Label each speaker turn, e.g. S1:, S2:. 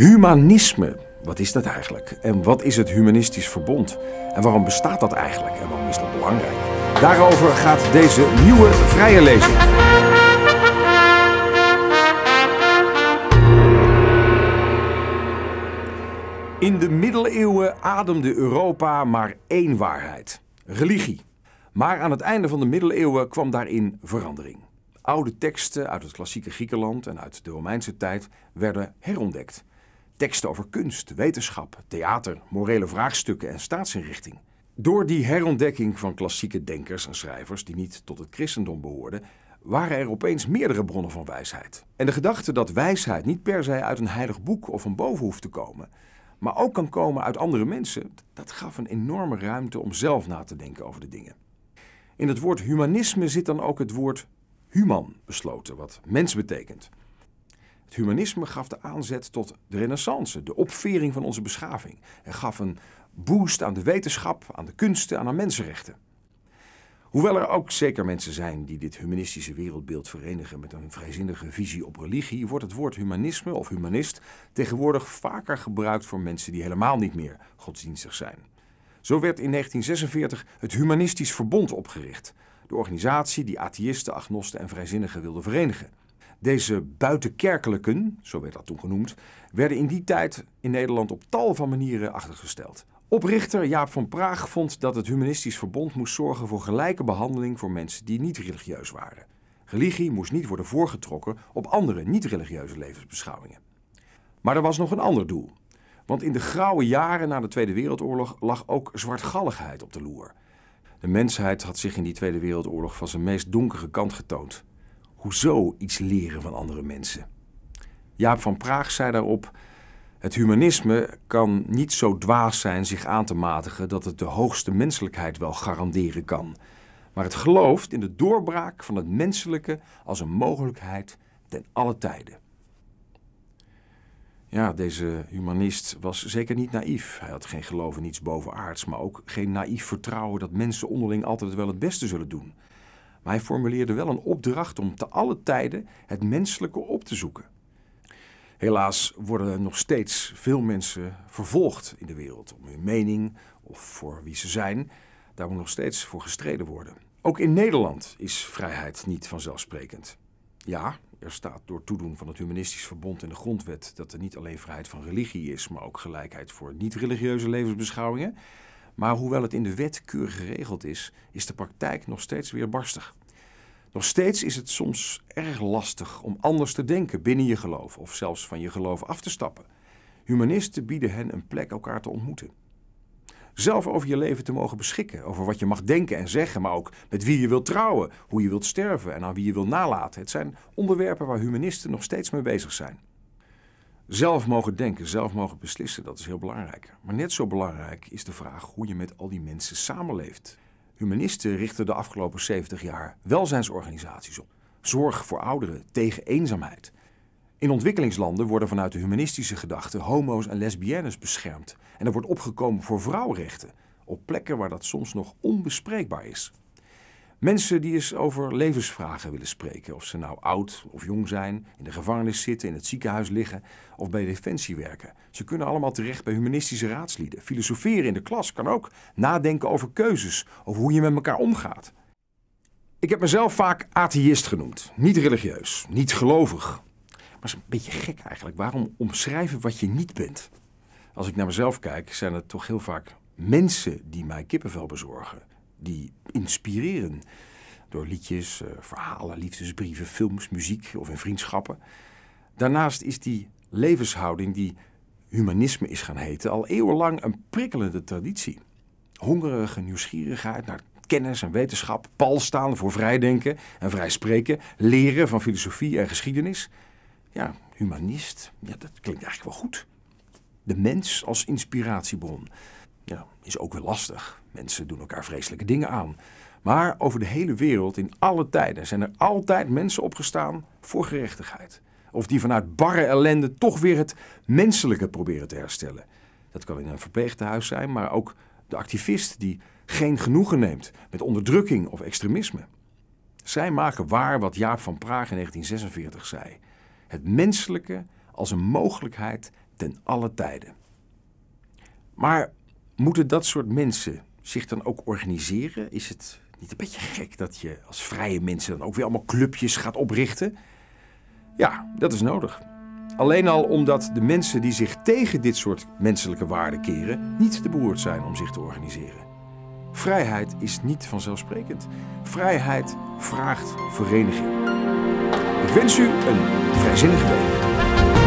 S1: Humanisme, wat is dat eigenlijk? En wat is het humanistisch verbond? En waarom bestaat dat eigenlijk? En waarom is dat belangrijk? Daarover gaat deze nieuwe vrije lezing. In de middeleeuwen ademde Europa maar één waarheid: religie. Maar aan het einde van de middeleeuwen kwam daarin verandering. Oude teksten uit het klassieke Griekenland en uit de Romeinse tijd werden herontdekt teksten over kunst, wetenschap, theater, morele vraagstukken en staatsinrichting. Door die herontdekking van klassieke denkers en schrijvers die niet tot het christendom behoorden, waren er opeens meerdere bronnen van wijsheid. En de gedachte dat wijsheid niet per se uit een heilig boek of van boven hoeft te komen, maar ook kan komen uit andere mensen, dat gaf een enorme ruimte om zelf na te denken over de dingen. In het woord humanisme zit dan ook het woord human besloten, wat mens betekent. Het humanisme gaf de aanzet tot de renaissance, de opvering van onze beschaving. En gaf een boost aan de wetenschap, aan de kunsten, aan de mensenrechten. Hoewel er ook zeker mensen zijn die dit humanistische wereldbeeld verenigen met een vrijzinnige visie op religie, wordt het woord humanisme of humanist tegenwoordig vaker gebruikt voor mensen die helemaal niet meer godsdienstig zijn. Zo werd in 1946 het Humanistisch Verbond opgericht, de organisatie die atheïsten, agnosten en vrijzinnigen wilde verenigen. Deze buitenkerkelijken, zo werd dat toen genoemd, werden in die tijd in Nederland op tal van manieren achtergesteld. Oprichter Jaap van Praag vond dat het Humanistisch Verbond moest zorgen voor gelijke behandeling voor mensen die niet religieus waren. Religie moest niet worden voorgetrokken op andere niet-religieuze levensbeschouwingen. Maar er was nog een ander doel. Want in de grauwe jaren na de Tweede Wereldoorlog lag ook zwartgalligheid op de loer. De mensheid had zich in die Tweede Wereldoorlog van zijn meest donkere kant getoond hoezo iets leren van andere mensen. Jaap van Praag zei daarop: Het humanisme kan niet zo dwaas zijn zich aan te matigen dat het de hoogste menselijkheid wel garanderen kan. Maar het gelooft in de doorbraak van het menselijke als een mogelijkheid ten alle tijden. Ja, deze humanist was zeker niet naïef. Hij had geen geloof in iets bovenaards, maar ook geen naïef vertrouwen dat mensen onderling altijd wel het beste zullen doen. Maar hij formuleerde wel een opdracht om te alle tijden het menselijke op te zoeken. Helaas worden er nog steeds veel mensen vervolgd in de wereld om hun mening of voor wie ze zijn. Daar moet nog steeds voor gestreden worden. Ook in Nederland is vrijheid niet vanzelfsprekend. Ja, er staat door toedoen van het Humanistisch Verbond in de Grondwet dat er niet alleen vrijheid van religie is, maar ook gelijkheid voor niet-religieuze levensbeschouwingen. Maar hoewel het in de wet keurig geregeld is, is de praktijk nog steeds weer barstig. Nog steeds is het soms erg lastig om anders te denken binnen je geloof of zelfs van je geloof af te stappen. Humanisten bieden hen een plek elkaar te ontmoeten. Zelf over je leven te mogen beschikken, over wat je mag denken en zeggen, maar ook met wie je wilt trouwen, hoe je wilt sterven en aan wie je wilt nalaten. Het zijn onderwerpen waar humanisten nog steeds mee bezig zijn zelf mogen denken, zelf mogen beslissen, dat is heel belangrijk. Maar net zo belangrijk is de vraag hoe je met al die mensen samenleeft. Humanisten richten de afgelopen 70 jaar welzijnsorganisaties op. Zorg voor ouderen tegen eenzaamheid. In ontwikkelingslanden worden vanuit de humanistische gedachte homo's en lesbiennes beschermd. En er wordt opgekomen voor vrouwenrechten op plekken waar dat soms nog onbespreekbaar is. Mensen die eens over levensvragen willen spreken. Of ze nou oud of jong zijn, in de gevangenis zitten, in het ziekenhuis liggen of bij defensie werken. Ze kunnen allemaal terecht bij humanistische raadslieden. Filosoferen in de klas kan ook. Nadenken over keuzes, over hoe je met elkaar omgaat. Ik heb mezelf vaak atheïst genoemd. Niet religieus, niet gelovig. Maar het is een beetje gek eigenlijk. Waarom omschrijven wat je niet bent? Als ik naar mezelf kijk, zijn het toch heel vaak mensen die mij kippenvel bezorgen die inspireren. Door liedjes, eh, verhalen, liefdesbrieven, films, muziek of in vriendschappen. Daarnaast is die levenshouding die humanisme is gaan heten al eeuwenlang een prikkelende traditie. Hongerige nieuwsgierigheid naar kennis en wetenschap, pal staan voor vrijdenken en vrij spreken, leren van filosofie en geschiedenis. Ja, humanist, ja, dat klinkt eigenlijk wel goed. De mens als inspiratiebron. Ja, is ook wel lastig. Mensen doen elkaar vreselijke dingen aan. Maar over de hele wereld, in alle tijden, zijn er altijd mensen opgestaan voor gerechtigheid. Of die vanuit barre ellende toch weer het menselijke proberen te herstellen. Dat kan in een verpleegtehuis zijn, maar ook de activist die geen genoegen neemt met onderdrukking of extremisme. Zij maken waar wat Jaap van Praag in 1946 zei: het menselijke als een mogelijkheid ten alle tijden. Maar Moeten dat soort mensen zich dan ook organiseren? Is het niet een beetje gek dat je als vrije mensen dan ook weer allemaal clubjes gaat oprichten? Ja, dat is nodig. Alleen al omdat de mensen die zich tegen dit soort menselijke waarden keren, niet te beroerd zijn om zich te organiseren. Vrijheid is niet vanzelfsprekend. Vrijheid vraagt vereniging. Ik wens u een vrijzinnige week.